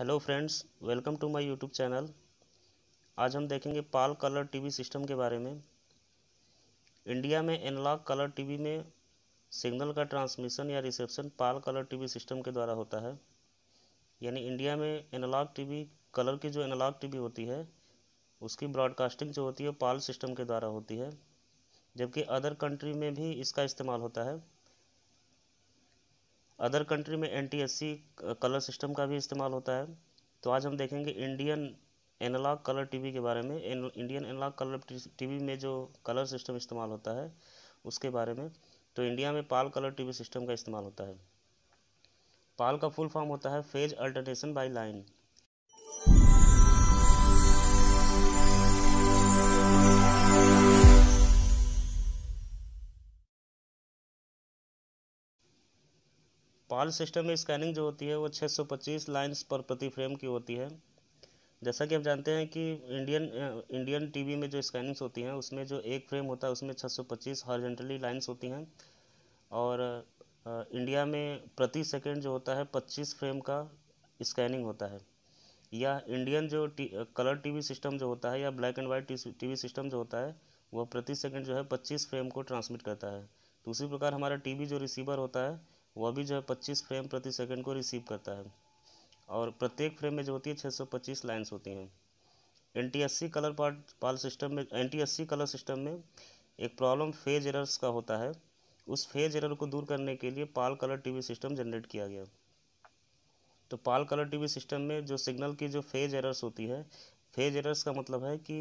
hello friends welcome to my YouTube channel आज हम देखेंगे पाल कलर टीवी सिस्टम के बारे में इंडिया में एनालॉग कलर टीवी में सिग्नल का ट्रांसमिशन या reception PAL colour TV system के द्वारा होता है यानी इंडिया में एनालॉग टीवी कलर की जो एनालॉग टीवी होती है उसकी ब्रॉडकास्टिंग जो होती है पाल सिस्टम के द्वारा होती है जबकि अदर कंट्री में भी इसका इस्तेमाल होता है अदर कंट्री में एन कलर सिस्टम का भी इस्तेमाल होता है तो आज हम देखेंगे इंडियन एनालॉग कलर टीवी के बारे में इंडियन एनालॉग कलर टीवी में जो कलर सिस्टम इस्तेमाल होता है उसके बारे में तो इंडिया में पाल कलर टीवी सिस्टम का इस्तेमाल होता है पाल का फुल फॉर्म होता है फेज अल्टरनेशन बाई लाइन हमारे सिस्टम में स्कैनिंग जो होती है वो 625 लाइंस पर प्रति फ्रेम की होती है जैसा कि आप जानते हैं कि इंडियन इंडियन टीवी में जो स्कैनिंग्स होती हैं उसमें जो एक फ्रेम होता है उसमें 625 हॉर्जेंटली लाइन्स होती हैं और इंडिया में प्रति सेकंड जो होता है 25 फ्रेम का स्कैनिंग होता है या इंडियन जो टी, कलर टीवी सिस्टम जो होता है या black and white TV system जो होता है वह प्रति सेकंड जो है 25 फ्रेम को ट्रांसमिट करता है दूसरी उसी प्रकार हमारा टीवी जो रिसीवर होता है वह भी जो है पच्चीस फ्रेम प्रति सेकेंड को रिसीव करता है और प्रत्येक फ्रेम में जो होती है छः सौ पच्चीस लाइन्स होती हैं N colour part PAL system में एन कलर सिस्टम में एक प्रॉब्लम फेज एरर्स का होता है उस फेज एरर को दूर करने के लिए PAL colour TV system generate किया गया तो पाल कलर टीवी सिस्टम में जो सिग्नल की जो फेज एरर्स होती है फेज एरर्स का मतलब है कि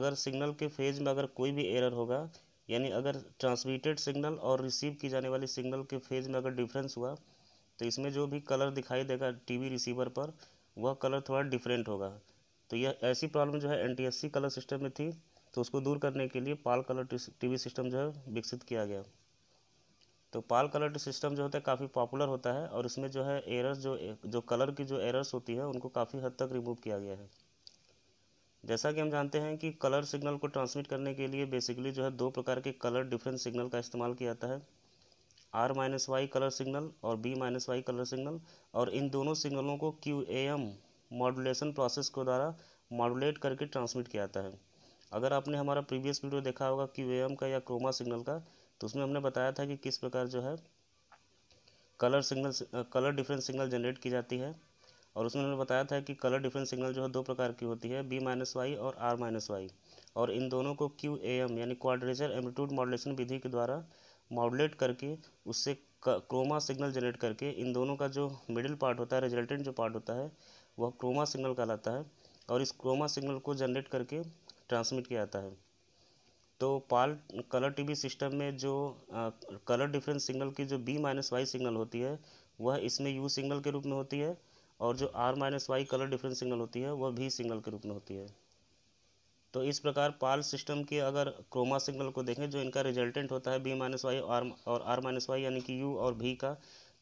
अगर सिग्नल के फेज में अगर कोई भी एरर होगा यानी अगर ट्रांसमिटेड सिग्नल और रिसीव की जाने वाली सिग्नल के फेज में अगर डिफरेंस हुआ तो इसमें जो भी कलर दिखाई देगा टीवी रिसीवर पर वह कलर थोड़ा डिफरेंट होगा तो यह ऐसी प्रॉब्लम जो है एन कलर सिस्टम में थी तो उसको दूर करने के लिए पाल कलर टीवी सिस्टम जो है विकसित किया गया तो पाल कलर सिस्टम जो होता है काफ़ी पॉपुलर होता है और इसमें जो है एरर्स जो जो कलर की जो एरर्स होती है उनको काफ़ी हद तक रिमूव किया गया है जैसा कि हम जानते हैं कि कलर सिग्नल को ट्रांसमिट करने के लिए बेसिकली जो है दो प्रकार के कलर डिफरेंस सिग्नल का इस्तेमाल किया जाता है R minus Y colour signal और B minus Y colour signal और इन दोनों सिग्नलों को Q A M modulation process को द्वारा मॉडुलेट करके ट्रांसमिट किया जाता है अगर आपने हमारा प्रीवियस वीडियो देखा होगा क्यू ए एम का या क्रोमा सिग्नल का तो उसमें हमने बताया था कि किस प्रकार जो है colour signal colour difference signal generate की जाती है और उसमें उन्होंने बताया था कि कलर डिफरेंस सिग्नल जो है दो प्रकार की होती है बी माइनस वाई और आर माइनस वाई और इन दोनों को क्यू ए एम यानी क्वाड्रेचर एम्पलीट्यूड मॉडलेशन विधि के द्वारा मॉडलेट करके उससे क्रोमा सिग्नल जनरेट करके इन दोनों का जो मिडिल पार्ट होता है रिजल्टेंट जो पार्ट होता है वह क्रोमा सिग्नल कहलाता है और इस क्रोमा सिग्नल को जनरेट करके ट्रांसमिट किया जाता है तो पाल कलर टीवी सिस्टम में जो कलर डिफरेंस सिग्नल की जो बी माइनस वाई सिग्नल होती है वह इसमें यू सिग्नल के रूप में होती है और जो R minus Y colour difference signal होती है वह भी सिग्नल के रूप में होती है तो इस प्रकार पाल सिस्टम के अगर क्रोमा सिग्नल को देखें जो इनका रिजल्टेंट होता है बी माइनस वाई आर और आर माइनस वाई यानी कि यू और भी का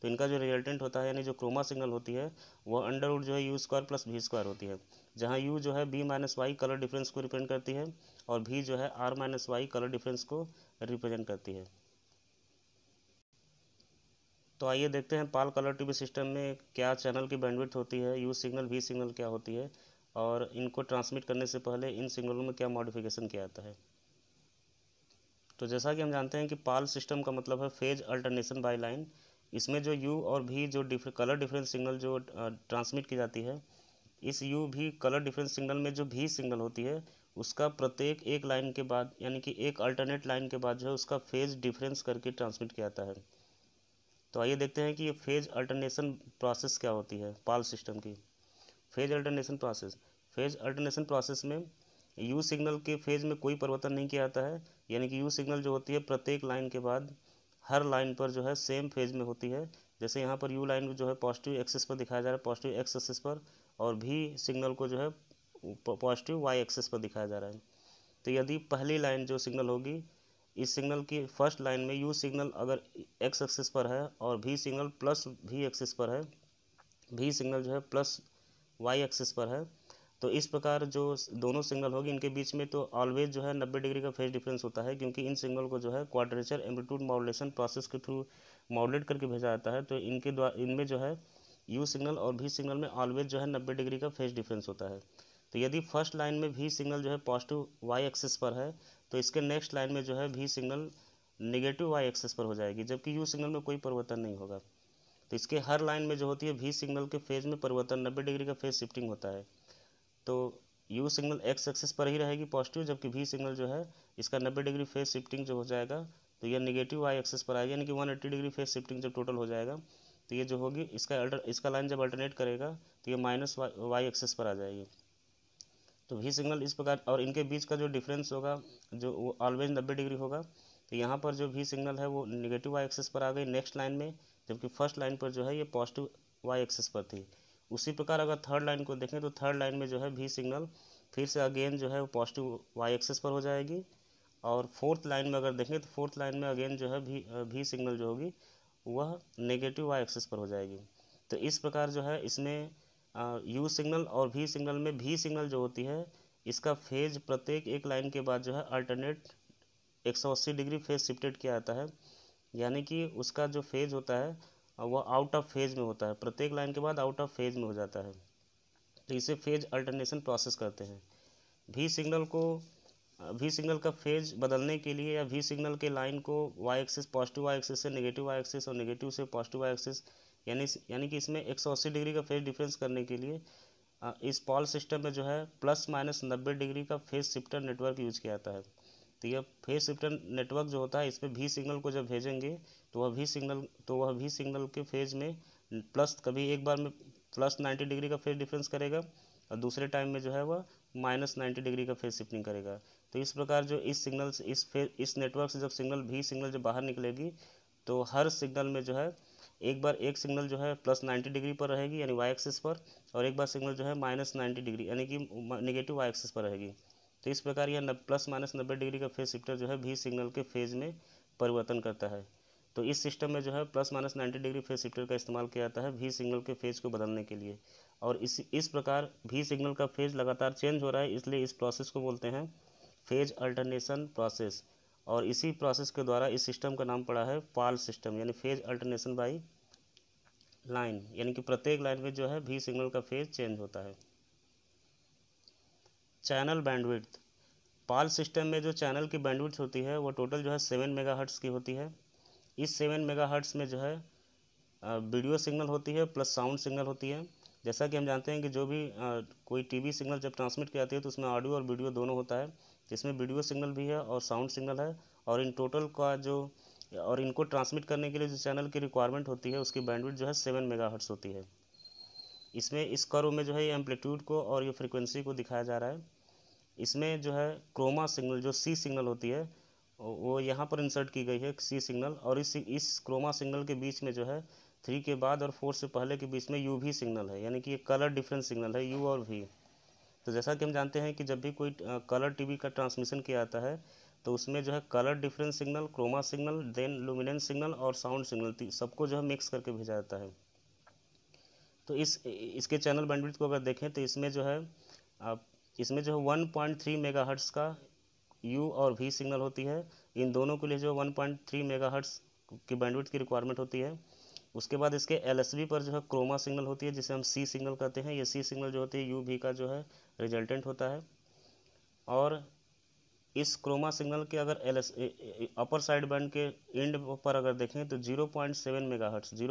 तो इनका जो रिजल्टेंट होता है यानी जो क्रोमा सिग्नल होती है वह अंडर जो है U square plus V square होती है जहाँ यू जो है B minus Y colour difference को रिप्रेजेंट करती है और भी जो है R minus Y colour difference को रिप्रेजेंट करती है तो आइए देखते हैं पाल कलर टीवी सिस्टम में क्या चैनल की बैंडविड्थ होती है यू सिग्नल वी सिग्नल क्या होती है और इनको ट्रांसमिट करने से पहले इन सिग्नलों में क्या मॉडिफिकेशन किया जाता है तो जैसा कि हम जानते हैं कि पाल सिस्टम का मतलब है फेज अल्टरनेशन बाय लाइन इसमें जो यू और भी जो डिफर, कलर डिफरेंस सिग्नल जो ट्रांसमिट की जाती है इस यू भी कलर डिफरेंस सिग्नल में जो भी सिग्नल होती है उसका प्रत्येक एक लाइन के बाद यानी कि एक अल्टरनेट लाइन के बाद जो है उसका फेज डिफरेंस करके ट्रांसमिट किया जाता है तो आइए देखते हैं कि ये फेज अल्टरनेशन प्रोसेस क्या होती है पाल सिस्टम की phase alternation process phase alternation process में यू सिग्नल के फेज में कोई परिवर्तन नहीं किया जाता है यानी कि यू सिग्नल जो होती है प्रत्येक लाइन के बाद हर लाइन पर जो है सेम फेज में होती है जैसे यहाँ पर यू लाइन जो है पॉजिटिव एक्सेस पर दिखाया जा रहा है पॉजिटिव एक्स एक्सेस पर और भी सिग्नल को जो है पॉजिटिव वाई एक्सेस पर दिखाया जा रहा है तो यदि पहली लाइन जो सिग्नल होगी इस सिग्नल की फर्स्ट लाइन में यू सिग्नल अगर एक्स एक्सिस पर है और भी सिग्नल प्लस भी एक्सिस पर है भी सिग्नल जो है प्लस वाई एक्सिस पर है तो इस प्रकार जो दोनों सिग्नल होगी इनके बीच में तो ऑलवेज जो है नब्बे डिग्री का फेज डिफरेंस होता है क्योंकि इन सिग्नल को जो है क्वाड्रेचर एम्पलीट्यूड मॉडुलेशन प्रोसेस के थ्रू मॉडुलेट करके भेजा जाता है तो इनके द्वारा इनमें जो है यू सिग्नल और भी सिग्नल में ऑलवेज जो है नब्बे डिग्री का फेज डिफरेंस होता है तो यदि फर्स्ट लाइन में भी सिग्नल जो है पॉजिटिव वाई एक्सिस पर है तो इसके नेक्स्ट लाइन में जो है V signal negative Y axis पर हो जाएगी जबकि यू सिग्नल में कोई परिवर्तन नहीं होगा तो इसके हर लाइन में जो होती है वी सिग्नल के फेज में परिवर्तन नब्बे डिग्री का फेज शिफ्टिंग होता है तो यू सिग्नल एक्स एक्सेस पर ही रहेगी पॉजिटिव जबकि वी सिग्नल जो है इसका नब्बे डिग्री फेज शिफ्टिंग जो हो जाएगा तो यह निगेटिव वाई एक्सेस पर आएगी यानी कि one eighty degree phase shifting जब टोटल हो जाएगा तो ये जो होगी इसका अल्टर इसका लाइन जब अल्टरनेट करेगा तो ये माइनस वाई एक्सेस पर आ जाएगी तो वी सिग्नल इस प्रकार और इनके बीच का जो डिफरेंस होगा जो वो ऑलवेज नब्बे डिग्री होगा तो यहाँ पर जो वी सिग्नल है वो निगेटिव वाई एक्सेस पर आ गई नेक्स्ट लाइन में जबकि फर्स्ट लाइन पर जो है ये पॉजिटिव वाई एक्सेस पर थी उसी प्रकार अगर थर्ड लाइन को देखें तो थर्ड लाइन में जो है वी सिग्नल फिर से अगेन जो है वो पॉजिटिव वाई एक्सेस पर हो जाएगी और फोर्थ लाइन में अगर देखें तो फोर्थ लाइन में अगेन जो है भी सिग्नल जो होगी वह नेगेटिव वाई एक्सेस पर हो जाएगी तो इस प्रकार जो है इसमें यू सिग्नल और वी सिग्नल में वी सिग्नल जो होती है इसका फेज प्रत्येक एक लाइन के बाद जो है अल्टरनेट 180 डिग्री फेज शिफ्टेड किया जाता है यानी कि उसका जो फेज होता है वह आउट ऑफ फेज में होता है प्रत्येक लाइन के बाद आउट ऑफ फेज में हो जाता है तो इसे फेज अल्टरनेशन प्रोसेस करते हैं वी सिग्नल को वी सिग्नल का फेज बदलने के लिए या वी सिग्नल के लाइन को Y axis positive Y axis से नेगेटिव वाई एक्सिस और नेगेटिव से पॉजिटिव वाई एक्सिस यानी यानी कि इसमें 180 डिग्री का फेज डिफरेंस करने के लिए इस पॉल सिस्टम में जो है प्लस माइनस नब्बे डिग्री का फेज शिफ्टर नेटवर्क यूज किया जाता है तो यह फेज शिफ्टर नेटवर्क जो होता है इस पर भी सिग्नल को जब भेजेंगे तो वह भी सिग्नल तो वह भी सिग्नल के फेज में प्लस कभी एक बार में प्लस नाइन्टी डिग्री का फेज डिफरेंस करेगा और दूसरे टाइम में जो है वह माइनस नाइन्टी डिग्री का फेज शिफ्टिंग करेगा तो इस प्रकार जो इस सिग्नल से इस फेज इस नेटवर्क से जब सिग्नल भी सिग्नल जब बाहर निकलेगी तो हर सिग्नल में जो है एक बार एक सिग्नल जो है प्लस नाइन्टी डिग्री पर रहेगी यानी वाई एक्सिस पर और एक बार सिग्नल जो है माइनस नाइन्टी डिग्री यानी कि निगेटिव वाई एक्सिस पर रहेगी तो इस प्रकार यह प्लस माइनस नब्बे डिग्री का फेज शिफ्टर जो है भी सिग्नल के फेज में परिवर्तन करता है तो इस सिस्टम में जो है plus minus ninety degree phase shifter का इस्तेमाल किया जाता है भी सिग्नल के फेज को बदलने के लिए और इस इस प्रकार भी सिग्नल का फेज लगातार चेंज हो रहा है इसलिए इस प्रोसेस को बोलते हैं फेज अल्टरनेशन प्रोसेस और इसी प्रोसेस के द्वारा इस सिस्टम का नाम पड़ा है पाल सिस्टम यानी फेज अल्टरनेशन बाई लाइन यानी कि प्रत्येक लाइन में जो है भी सिग्नल का फेज चेंज होता है चैनल बैंडविड्थ पाल सिस्टम में जो चैनल की बैंडविड्थ होती है वो टोटल जो है सेवन मेगा की होती है इस सेवन मेगा में जो है वीडियो सिग्नल होती है प्लस साउंड सिग्नल होती है जैसा कि हम जानते हैं कि जो भी आ, कोई टीवी सिग्नल जब ट्रांसमिट की जाती है तो उसमें ऑडियो और वीडियो दोनों होता है जिसमें वीडियो सिग्नल भी है और साउंड सिग्नल है और इन टोटल का जो और इनको ट्रांसमिट करने के लिए जो चैनल की रिक्वायरमेंट होती है उसकी बैंडविड जो है सेवन मेगा होती है इसमें इस कर्व में जो है ये एम्पलीट्यूड को और ये फ्रिक्वेंसी को दिखाया जा रहा है इसमें जो है क्रोमा सिग्नल जो सी सिग्नल होती है वो यहाँ पर इंसर्ट की गई है सी सिग्नल और इस इस क्रोमा सिग्नल के बीच में जो है थ्री के बाद और फोर से पहले के बीच में यू भी सिग्नल है यानी कि ये कलर डिफरेंस सिग्नल है यू और भी तो जैसा कि हम जानते हैं कि जब भी कोई कलर टीवी का ट्रांसमिशन किया जाता है तो उसमें जो है colour difference signal chroma signal then luminance signal और साउंड सिग्नल सबको जो है मिक्स करके भेजा जाता है तो इस इसके चैनल बैंडविड्थ को अगर देखें तो इसमें जो है आप इसमें जो है वन पॉइंट थ्री मेगा का यू और वी सिग्नल होती है इन दोनों के लिए जो वन पॉइंट थ्री मेगा की बैंडविड्थ की रिक्वायरमेंट होती है उसके बाद इसके एल पर जो है क्रोमा सिग्नल होती है जिसे हम सी सिग्नल कहते हैं ये सी सिग्नल जो होती है यू भी का जो है रिजल्टेंट होता है और इस क्रोमा सिग्नल के अगर L S upper side band के एंड पर अगर देखें तो 0.7 मेगाहर्ट्ज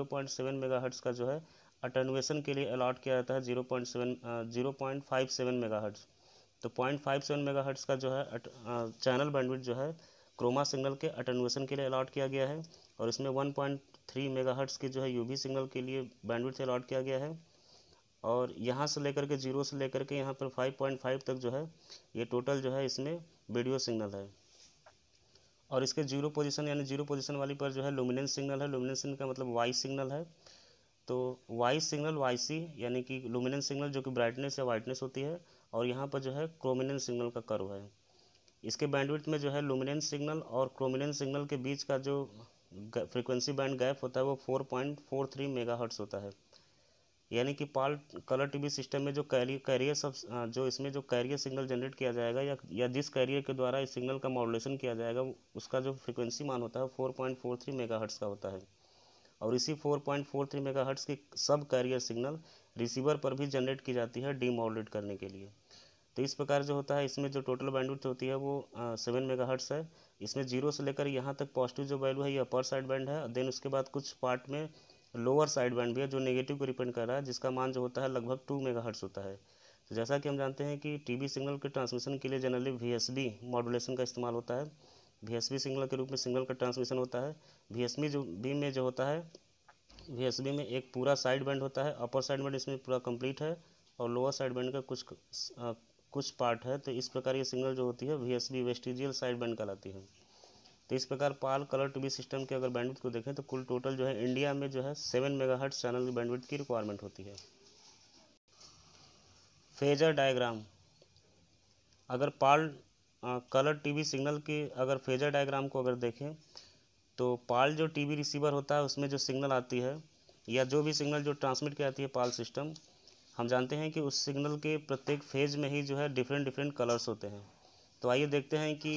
मेगा हट्स का जो है अटेनुएसन के लिए अलाट किया जाता है 0.7 0.57 मेगाहर्ट्ज तो 0.57 मेगाहर्ट्ज का जो है चैनल बैंडविड्थ जो है क्रोमा सिग्नल के अटेनुएसन के लिए अलाट किया गया है और इसमें 1.3 मेगाहर्ट्ज के जो है यूवी सिग्नल के लिए बैंडविड्थ अलाट किया गया है और यहाँ से लेकर के जीरो से लेकर के यहाँ पर फाइव पॉइंट फाइव तक जो है ये टोटल जो है इसमें वीडियो सिग्नल है और इसके जीरो पोजीशन यानी जीरो पोजीशन वाली पर जो है लुमिनेंस सिग्नल है लुमिनेंस का मतलब वाई सिग्नल है तो वाई सिग्नल वाई सी यानी कि लुमिनेंस सिग्नल जो कि ब्राइटनेस या वाइटनेस होती है और यहाँ पर जो है क्रोमिनेंस सिग्नल का कर्व है इसके बैंडविड्थ में जो है लुमिनेंस सिग्नल और क्रोमिनेंस सिग्नल के बीच का जो फ्रीक्वेंसी बैंड गैप होता है वो four point four three mega होता है यानी कि पाल कलर टीवी सिस्टम में जो कैरियर कैरियर सब जो इसमें जो कैरियर सिग्नल जनरेट किया जाएगा या या जिस कैरियर के द्वारा इस सिग्नल का मॉडुलेशन किया जाएगा उसका जो फ्रीक्वेंसी मान होता है four point four three megahertz का होता है और इसी four point four three megahertz की सब कैरियर सिग्नल रिसीवर पर भी जनरेट की जाती है डीमॉडुलेट करने के लिए तो इस प्रकार जो होता है इसमें जो टोटल बैंडविड्थ होती है वो सेवन मेगाहर्ट्स है इसमें जीरो से लेकर यहाँ तक पॉजिटिव जो वैल्यू है ये अपर साइड बैंड है देन उसके बाद कुछ पार्ट में लोअर साइड बैंड भी है जो नेगेटिव को रिपेंड कर रहा है जिसका मान जो होता है लगभग टू मेगा होता है तो जैसा कि हम जानते हैं कि टीवी सिग्नल के ट्रांसमिशन के लिए जनरली वी मॉडुलेशन का इस्तेमाल होता है वी सिग्नल के रूप में सिग्नल का ट्रांसमिशन होता है वी जो बी में जो होता है वी में एक पूरा साइड बैंड होता है अपर साइड बैंड इसमें पूरा कम्प्लीट है और लोअर साइड बैंड का कुछ आ, कुछ पार्ट है तो इस प्रकार ये सिग्नल जो होती है V S B vestigial side band कहलाती है तो इस प्रकार PAL colour to be system के अगर बैंडविड्थ को देखें तो कुल टोटल जो है इंडिया में जो है सेवन मेगाहर्ट चैनल की बैंडविड्थ की रिक्वायरमेंट होती है फेजर डायग्राम अगर PAL ah, colour TV signal के अगर फेजर डायग्राम को अगर देखें तो पाल जो टीवी रिसीवर होता है उसमें जो सिग्नल आती है या जो भी सिग्नल जो ट्रांसमिट की जाती है पाल सिस्टम हम जानते हैं कि उस सिग्नल के प्रत्येक फेज में ही जो है डिफरेंट डिफरेंट कलर्स होते हैं तो आइए देखते हैं कि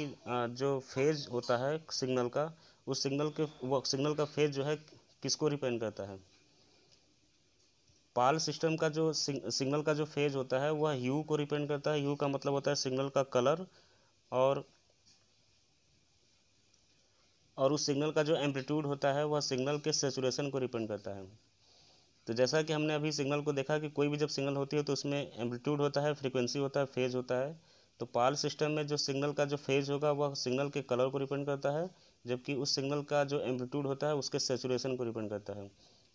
जो फेज होता है सिग्नल का उस सिग्नल के वो सिग्नल का फेज जो है किसको रिपेंड करता है पाल सिस्टम का जो सिग्नल का जो फेज होता है वह यू को रिपेंड करता है यू का मतलब होता है सिग्नल का कलर और और उस सिग्नल का जो एम्पलीट्यूड होता है वह सिग्नल के सेचुरेशन को रिपेंड करता है तो जैसा कि हमने अभी सिग्नल को देखा कि कोई भी जब सिग्नल होती है तो उसमें एम्पलीट्यूड होता है फ्रीक्वेंसी होता है फेज होता है तो पाल सिस्टम में जो सिग्नल का जो फेज होगा वह सिग्नल के कलर को डिपेंड करता है जबकि उस सिग्नल का जो एम्पलीट्यूड होता है उसके सेचुरेशन को डिपेंड करता है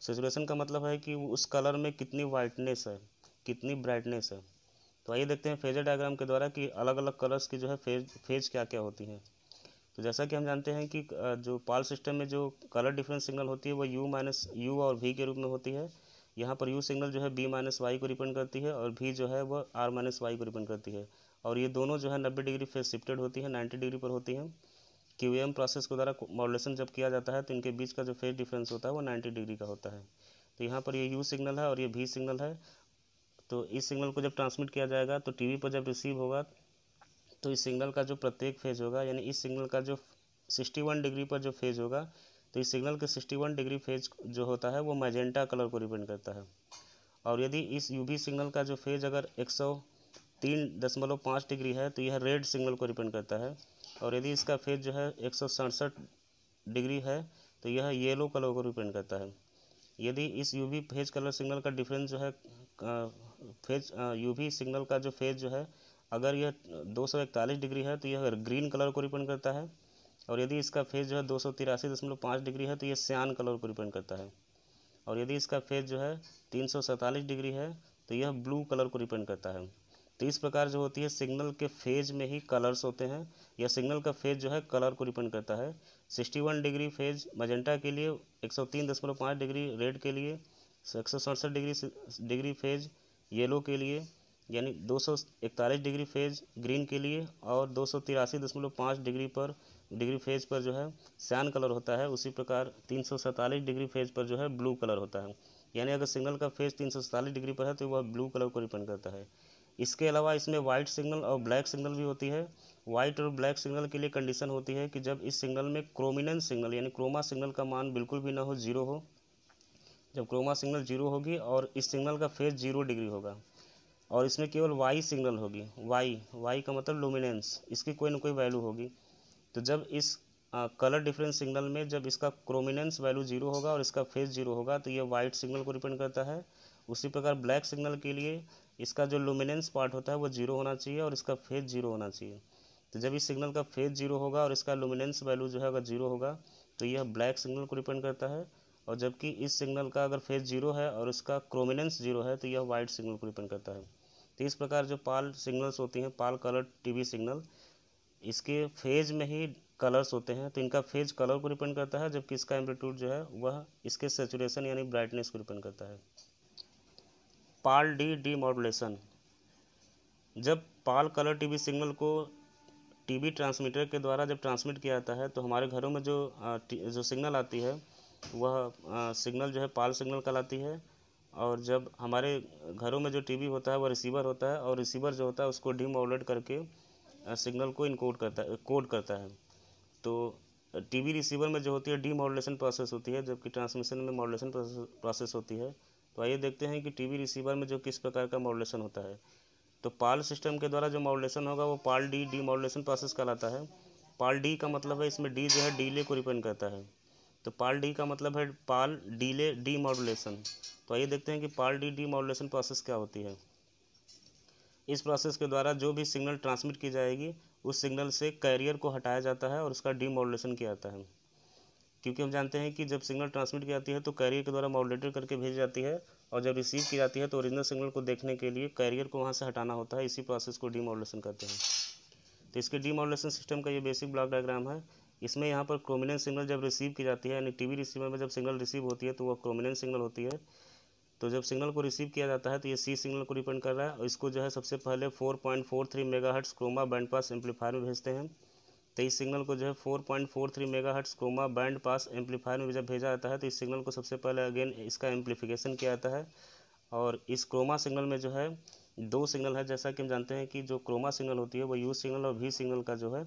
सेचुरेशन का मतलब है कि उस कलर में कितनी वाइटनेस है कितनी ब्राइटनेस है तो आइए देखते हैं फेजर डायग्राम के द्वारा कि अलग अलग कलर्स की जो है फेज फेज क्या क्या होती हैं तो जैसा कि हम जानते हैं कि जो पाल सिस्टम में जो कलर डिफरेंस सिग्नल होती है वो यू माइनस यू और वी के रूप में होती है यहाँ पर यू सिग्नल जो है बी माइनस वाई को रिपेंड करती है और भी जो है वह आर माइनस वाई को रिपेंड करती है और ये दोनों जो है नब्बे डिग्री फेज शिफ्टेड होती है नाइन्टी डिग्री पर होती है क्यू प्रोसेस के द्वारा मॉडलेशन जब किया जाता है तो इनके बीच का जो फेज डिफरेंस होता है वो नाइन्टी डिग्री का होता है तो यहाँ पर ये यू सिग्नल है और ये भी सिग्नल है तो इस सिग्नल को जब ट्रांसमिट किया जाएगा तो टीवी पर जब रिसीव होगा तो इस सिग्नल का जो प्रत्येक फेज होगा यानी इस सिग्नल का जो सिक्सटी वन डिग्री पर जो फेज होगा तो इस सिग्नल के सिक्सटी वन डिग्री फेज जो होता है वो मैजेंटा कलर को रिपेंड करता है और यदि इस यूवी सिग्नल का जो फेज अगर एक सौ तीन दशमलव पाँच डिग्री है तो यह रेड सिग्नल को रिपेंड करता है और यदि इसका फेज जो है एक डिग्री है तो यह येलो कलर को रिपेंड करता है यदि इस यूवी फेज कलर सिग्नल का डिफरेंस जो है फेज यूवी सिग्नल का जो फेज जो है अगर यह 241 डिग्री है तो यह ग्रीन कलर को रिपेंड करता है और यदि इसका फेज जो है दो डिग्री है तो यह सियान कलर को रिपेंड करता है और यदि इसका फेज जो है तीन डिग्री है तो यह ब्लू कलर को रिपेंड करता है तो इस प्रकार जो होती है सिग्नल के फेज में ही कलर्स होते हैं या सिग्नल का फेज जो है कलर को डिपेंड करता है 61 डिग्री फेज मजेंटा के लिए 103.5 डिग्री रेड के लिए एक डिग्री डिग्री फेज येलो के लिए यानी 241 डिग्री फेज ग्रीन के लिए और दो डिग्री पर डिग्री फेज पर जो है सैन कलर होता है उसी प्रकार तीन डिग्री फेज पर जो है ब्लू कलर होता है यानी अगर सिग्नल का फेज तीन डिग्री पर है तो वह ब्लू कलर को रिपेंड करता है इसके अलावा इसमें वाइट सिग्नल और ब्लैक सिग्नल भी होती है वाइट और ब्लैक सिग्नल के लिए कंडीशन होती है कि जब इस सिग्नल में क्रोमिनेंट सिग्नल यानी क्रोमा सिग्नल का मान बिल्कुल भी ना हो जीरो हो जब क्रोमा सिग्नल जीरो होगी और इस सिग्नल का फेज जीरो डिग्री होगा और इसमें केवल वाई सिग्नल होगी वाई वाई का मतलब लुमिनेंस इसकी कोई ना कोई वैल्यू होगी तो जब इस आ, कलर डिफरेंस सिग्नल में जब इसका क्रोमिनेंस वैल्यू जीरो होगा और इसका फेज जीरो होगा तो ये वाइट सिग्नल को डिपेंड करता है उसी प्रकार ब्लैक सिग्नल के लिए इसका जो लुमिनेंस पार्ट होता है वो जीरो होना चाहिए और इसका फेज जीरो होना चाहिए तो जब इस सिग्नल का फेज जीरो होगा और इसका लुमिनेंस वैल्यू जो है अगर जीरो होगा तो यह ब्लैक सिग्नल को डिपेंड करता है और जबकि इस सिग्नल का अगर फेज जीरो है और इसका क्रोमिनेंस जीरो है तो यह वाइट सिग्नल को डिपेंड करता है तो इस प्रकार जो पाल सिग्नल्स होती हैं पाल कलर टीवी सिग्नल इसके फेज में ही कलर्स होते हैं तो इनका फेज कलर को डिपेंड करता है जबकि इसका एम्पलीट्यूड जो है वह इसके सेचुरेशन यानी ब्राइटनेस को डिपेंड करता है पाल डी डी मॉडुलेशन जब पाल कलर टीवी सिग्नल को टीवी ट्रांसमीटर के द्वारा जब ट्रांसमिट किया जाता है तो हमारे घरों में जो जो सिग्नल आती है वह सिग्नल जो है पाल सिग्नल कहलाती है और जब हमारे घरों में जो टीवी होता है वह रिसीवर होता है और रिसीवर जो होता है उसको डी मॉडुलेट करके सिग्नल को इनकोड करता है कोड करता है तो टीवी रिसीवर में जो होती है डी मॉडुलेशन प्रोसेस होती है जबकि ट्रांसमिशन में मॉडुलेशन प्रोसेस होती है तो आइए देखते हैं कि टीवी रिसीवर में जो किस प्रकार का मॉडुलेशन होता है तो पाल सिस्टम के द्वारा जो मॉडुलेशन होगा वो PAL D demodulation process कहलाता है पाल डी का मतलब है इसमें डी जो है डीले को रिपेंड करता है तो पाल डी का मतलब है पाल डीले डी मॉडुलेशन तो आइए देखते हैं कि PAL D demodulation process क्या होती है इस प्रोसेस के द्वारा जो भी सिग्नल ट्रांसमिट की जाएगी उस सिग्नल से कैरियर को हटाया जाता है और उसका डी मॉडुलेशन किया जाता है क्योंकि हम जानते हैं कि जब सिग्नल ट्रांसमिट की जाती है तो कैरियर के द्वारा मॉडलेटर करके भेजी जाती है और जब रिसीव की जाती है तो ओरिजिनल सिग्नल को देखने के लिए कैरियर को वहाँ से हटाना होता है इसी प्रोसेस को मॉडलेशन कहते हैं तो इसके मॉडलेशन सिस्टम का ये बेसिक ब्लॉक डायग्राम है इसमें यहाँ पर क्रोमिनेंट सिग्नल जब रिसीव की जाती है यानी वी रिसीवर में जब सिग्नल रिसीव होती है तो वह क्रोमिनेंट सिग्नल होती है तो जब सिग्नल को रिसीव किया जाता है तो ये सी सिग्नल को डिपेंड कर रहा है और इसको जो है सबसे पहले 4.43 megahertz chroma band pass amplifier में भेजते हैं तो इस सिग्नल को जो है four point four three megahertz chroma band pass amplifier में जब भेजा जाता है तो इस सिग्नल को सबसे पहले अगेन इसका एम्पलीफिकेशन किया जाता है और इस क्रोमा सिग्नल में जो है दो सिग्नल है जैसा कि हम जानते हैं कि जो क्रोमा सिग्नल होती है वो यू सिग्नल और वी सिग्नल का जो है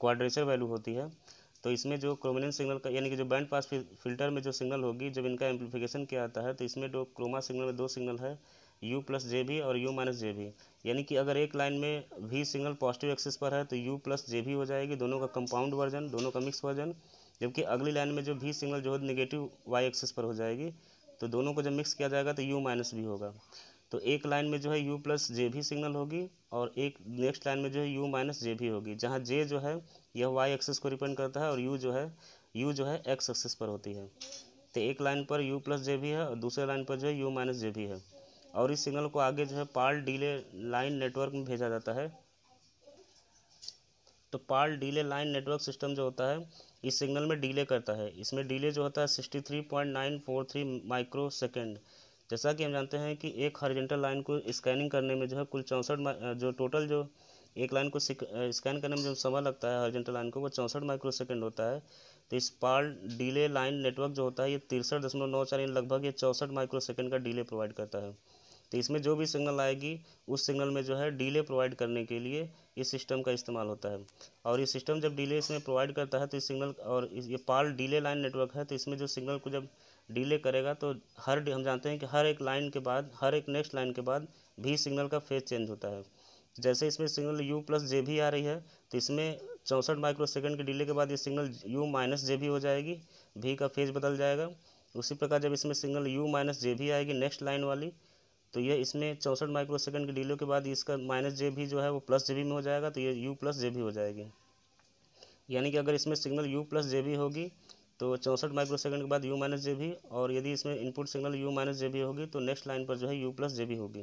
क्वाड्रेचर वैल्यू होती है तो इसमें जो क्रोमिनेंट सिग्नल का यानी कि जो बैंड पास फिल्टर में जो सिग्नल होगी जब इनका एम्पलीफिकेशन किया जाता है तो इसमें जो क्रोमा सिग्नल में दो सिग्नल है यू प्लस जे भी और यू माइनस जे भी यानी कि अगर एक लाइन में v सिग्नल पॉजिटिव एक्सिस पर है तो यू प्लस जे भी हो जाएगी दोनों का कंपाउंड वर्जन दोनों का मिक्स वर्जन जबकि अगली लाइन में जो v सिग्नल जो है निगेटिव वाई एक्सिस पर हो जाएगी तो दोनों को जब मिक्स किया जाएगा तो यू माइनस भी होगा तो एक लाइन में जो है यू प्लस जे भी सिग्नल होगी और एक नेक्स्ट लाइन में जो है यू माइनस जे भी होगी जहाँ जे जो है यह वाई एक्सेस को रिपेंड करता है और यू जो है यू जो है एक्स एक्सेस पर होती है तो एक लाइन पर यू प्लस जे भी है और दूसरे लाइन पर जो है यू माइनस जे भी है और इस सिग्नल को आगे जो है पाल डीले लाइन नेटवर्क में भेजा जाता है तो PAL delay line network system जो होता है इस सिग्नल में डीले करता है इसमें डीले जो होता है sixty three point nine four three microsecond जैसा कि हम जानते हैं कि एक हॉरिजेंटल लाइन को स्कैनिंग करने में जो है कुल चौंसठ जो टोटल जो एक लाइन को स्कैन करने में जो समय लगता है हॉरिजेंटल लाइन को वो चौंसठ माइक्रो सेकेंड होता है तो इस पाल डीले लाइन नेटवर्क जो होता है ये तिरसठ दशमलव नौ चार लगभग ये चौंसठ माइक्रो सेकेंड का डीले प्रोवाइड करता है तो इसमें जो भी सिग्नल आएगी उस सिग्नल में जो है डिले प्रोवाइड करने के लिए इस सिस्टम का इस्तेमाल होता है और ये सिस्टम जब डिले इसमें प्रोवाइड करता है तो इस सिग्नल और ये पाल डिले लाइन नेटवर्क है तो इसमें जो सिग्नल को जब डिले करेगा तो हर हम जानते हैं कि हर एक लाइन के बाद हर एक नेक्स्ट लाइन के बाद भी सिग्नल का फेज चेंज होता है जैसे इसमें सिग्नल यू प्लस जे भी आ रही है तो इसमें चौंसठ सेकेंड के डिले के बाद ये सिग्नल यू माइनस जे भी हो जाएगी भी का फेज बदल जाएगा उसी प्रकार जब इसमें सिग्नल यू माइनस जे भी आएगी नेक्स्ट लाइन वाली तो ये इसमें चौंसठ माइक्रोसेकंड के डीलो के बाद इसका माइनस जे भी जो है वो प्लस जे भी में हो जाएगा तो ये यू प्लस जे भी हो जाएगी यानी कि अगर इसमें signal you plus J V होगी तो चौंसठ माइक्रोसेकंड के बाद यू माइनस जे भी और यदि इसमें input signal U minus J V होगी तो नेक्स्ट लाइन पर जो है यू प्लस जे भी होगी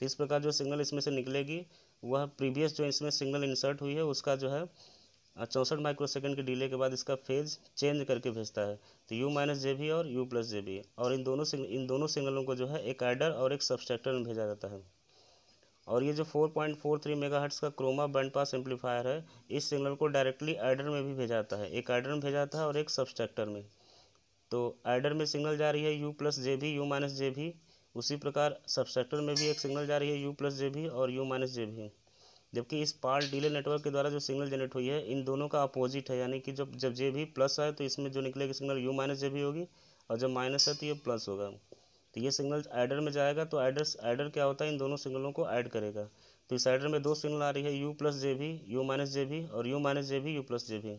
तो इस प्रकार जो सिग्नल इसमें से निकलेगी वह प्रीवियस जो इसमें सिग्नल इंसर्ट हुई है उसका जो है और चौंसठ माइक्रोसेकेंड के डिले के बाद इसका फेज चेंज करके भेजता है तो यू माइनस जे भी और यू प्लस जे भी और इन दोनों इन दोनों सिग्नलों को जो है एक एडर और एक सब्सट्रैक्टर में भेजा जाता है और ये जो 4.43 हट्स का क्रोमा बैंड पास एम्पलीफायर है इस सिग्नल को डायरेक्टली एडर में भी भेजा जाता है एक एडर में भेजा जाता है और एक सब्सट्रैक्टर में तो एडर में सिग्नल जा रही है यू प्लस जे भी यू माइनस जे भी उसी प्रकार सब्सट्रैक्टर में भी एक सिग्नल जा रही है यू प्लस जे भी और यू माइनस जे भी जबकि इस पार्ट डीले नेटवर्क के द्वारा जो सिग्नल जनरेट हुई है इन दोनों का अपोजिट है यानी कि जब जब जे भी प्लस है तो इसमें जो निकलेगी signal U minus J V होगी और जब माइनस है तो ये प्लस होगा तो ये सिग्नल एडर में जाएगा तो एडर एडर क्या होता है इन दोनों सिग्नलों को ऐड करेगा तो इस एडर में दो सिग्नल आ रही है यू प्लस जे भी यू माइनस जे भी और यू माइनस जे भी यू प्लस जे भी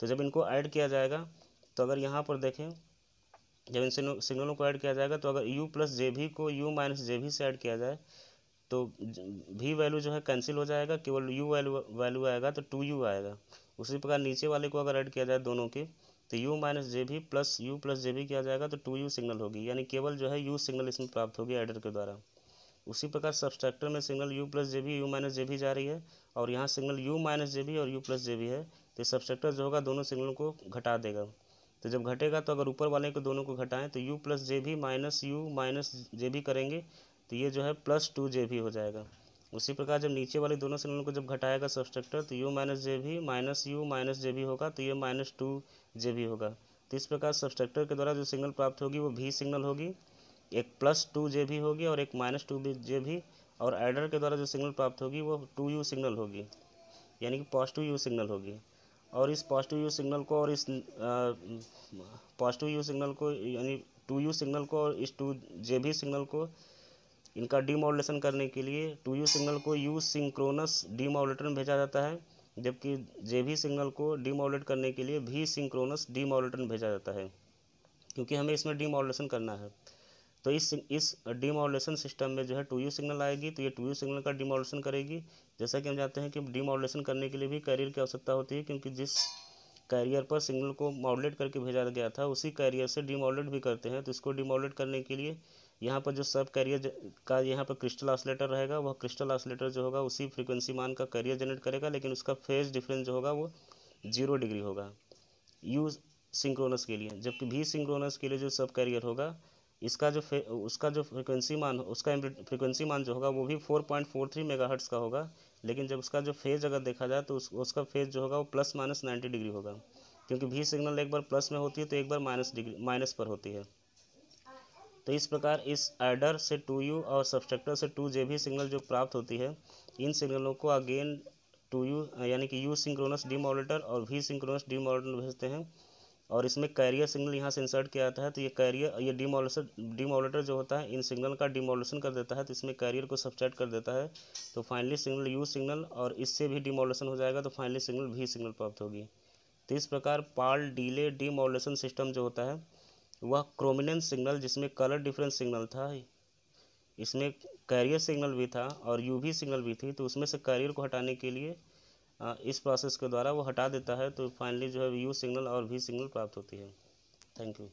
तो जब इनको ऐड किया जाएगा तो अगर यहाँ पर देखें जब इन सिग्नलों को ऐड किया जाएगा तो अगर यू प्लस जे भी को यू माइनस जे भी से ऐड किया जाए तो भी वैल्यू जो है कैंसिल हो जाएगा केवल यू वैल्यू वैल्यू आएगा तो टू यू आएगा उसी प्रकार नीचे वाले को अगर ऐड किया जाए दोनों के तो यू माइनस जे भी प्लस यू प्लस जे भी किया जाएगा तो टू यू सिग्नल होगी यानी केवल जो है यू सिग्नल इसमें प्राप्त होगी एडर के द्वारा उसी प्रकार सब्सट्रैक्टर में सिग्नल यू प्लस जे भी यू माइनस जे भी जा रही है और यहाँ सिग्नल यू माइनस जे भी और यू प्लस जे भी है तो सब्सट्रैक्टर जो होगा दोनों सिग्नल को घटा देगा तो जब घटेगा तो अगर ऊपर वाले को दोनों को घटाएं तो यू प्लस जे भी माइनस यू माइनस जे भी करेंगे तो ये जो है प्लस टू जे भी हो जाएगा उसी प्रकार जब नीचे वाले दोनों सिग्नल को जब घटाएगा सब्सट्रक्टर तो यू माइनस जे भी माइनस यू माइनस जे भी होगा तो ये माइनस टू जे भी होगा तो इस प्रकार सब्सट्रैक्टर के द्वारा जो सिग्नल प्राप्त होगी वो भी सिग्नल होगी एक प्लस टू जे भी होगी और एक माइनस टू जे भी और एडर के द्वारा जो सिग्नल प्राप्त होगी वो टू यू सिग्नल होगी यानी कि पॉजिटिव यू सिग्नल होगी और इस पॉजिटिव यू सिग्नल को और इस पॉजिटिव यू सिग्नल को यानी टू यू सिग्नल को और इस टू जे भी सिग्नल को इनका डीमोडुलेशन करने के लिए टू यू सिग्नल को यू सिंक्रोनस डीमोडुलेटर में भेजा जाता है जबकि जे भी सिग्नल को डीमोडुलेट करने के लिए भी सिंक्रोनस डीमोडुलेटर में भेजा जाता है क्योंकि हमें इसमें डीमोडुलेशन करना है तो इस इस डीमोडुलेशन सिस्टम में जो है टू यू सिग्नल आएगी तो ये टू यू सिग्नल का डीमोडुलेशन करेगी जैसा कि हम जानते हैं कि डीमोडुलेशन करने के लिए भी कैरियर की आवश्यकता होती है क्योंकि जिस कैरियर पर सिग्नल को मॉडलेट करके भेजा गया था उसी कैरियर से डीमोडुलेट भी करते हैं तो इसको डिमोडलेट करने के लिए यहाँ पर जो सब कैरियर का यहाँ पर क्रिस्टल ऑसलेटर रहेगा वह क्रिस्टल ऑसलेटर जो होगा उसी फ्रीक्वेंसी मान का कैरियर जनरेट करेगा लेकिन उसका फेज डिफरेंस जो होगा वो जीरो डिग्री होगा यू सिंक्रोनस के लिए जबकि भी सिंक्रोनस के लिए जो सब कैरियर होगा इसका जो उसका जो फ्रिक्वेंसी मान उसका फ्रिक्वेंसी मान जो होगा वो भी four point four three megahertz का होगा लेकिन जब उसका जो फेज अगर देखा जाए तो उस, उसका फेज जो होगा वो प्लस माइनस नाइन्टी डिग्री होगा क्योंकि भी सिग्नल एक बार प्लस में होती है तो एक बार माइनस डिग्री माइनस पर होती है तो इस प्रकार इस एडर से टू यू और सब्सट्रेक्टर से टू जे भी सिग्नल जो प्राप्त होती है इन सिग्नलों को अगेन टू यू यानी कि यू सिंक्रोनस डीमोडलेटर और वी सिंक्रोनस डीमोडलेटर भेजते हैं और इसमें कैरियर सिग्नल यहाँ से इंसर्ट किया जाता है तो ये कैरियर ये डीमोलेशन डीमोलेटर जो होता है इन सिग्नल का डिमोलेशन कर देता है तो इसमें कैरियर को सब्सट्रैक्ट कर देता है तो फाइनली सिग्नल यू सिग्नल और इससे भी डिमोलेशन हो जाएगा तो फाइनली सिग्नल भी सिग्नल प्राप्त होगी तो इस प्रकार पाल डीले डीमोलेशन सिस्टम जो होता है वह क्रोमिनेंस सिग्नल जिसमें कलर डिफरेंस सिग्नल था इसमें कैरियर सिग्नल भी था और यूवी सिग्नल भी थी तो उसमें से कैरियर को हटाने के लिए इस प्रोसेस के द्वारा वो हटा देता है तो फाइनली जो है यू सिग्नल और वी सिग्नल प्राप्त होती है थैंक यू